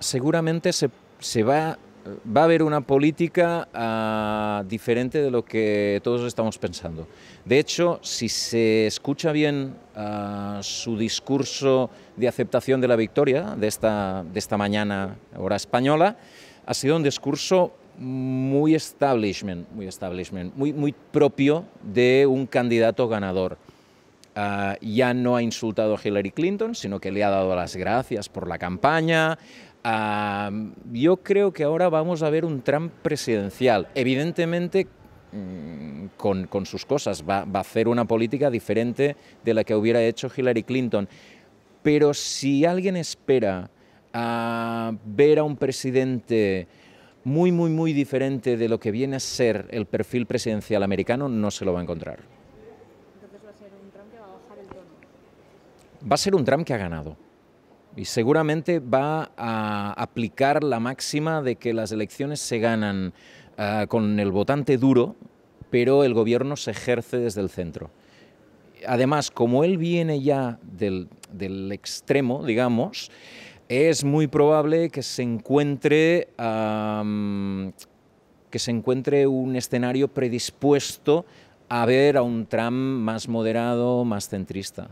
seguramente va, a haber una política ah, diferente de lo que todos estamos pensando. De hecho, si se escucha bien ah, su discurso de aceptación de la victoria de esta, mañana, hora española, ha sido un discurso muy establishment, muy muy propio de un candidato ganador. Ah, ya no ha insultado a Hillary Clinton, sino que le ha dado las gracias por la campaña. Ah, yo creo que ahora vamos a ver un Trump presidencial. Evidentemente, mm, con, sus cosas, va, va a hacer una política diferente de la que hubiera hecho Hillary Clinton. Pero si alguien espera a ah, ver a un presidente muy, muy, muy diferente de lo que viene a ser el perfil presidencial americano, no se lo va a encontrar va a ser un Trump que va a bajar el tono. Va a ser un Trump que ha ganado. Y seguramente va a aplicar la máxima de que las elecciones se ganan ah, con el votante duro, pero el gobierno se ejerce desde el centro. Además, como él viene ya del, extremo, digamos, es muy probable que se encuentre que se encuentre un escenario predispuesto a ver a un tram más moderado, más centrista.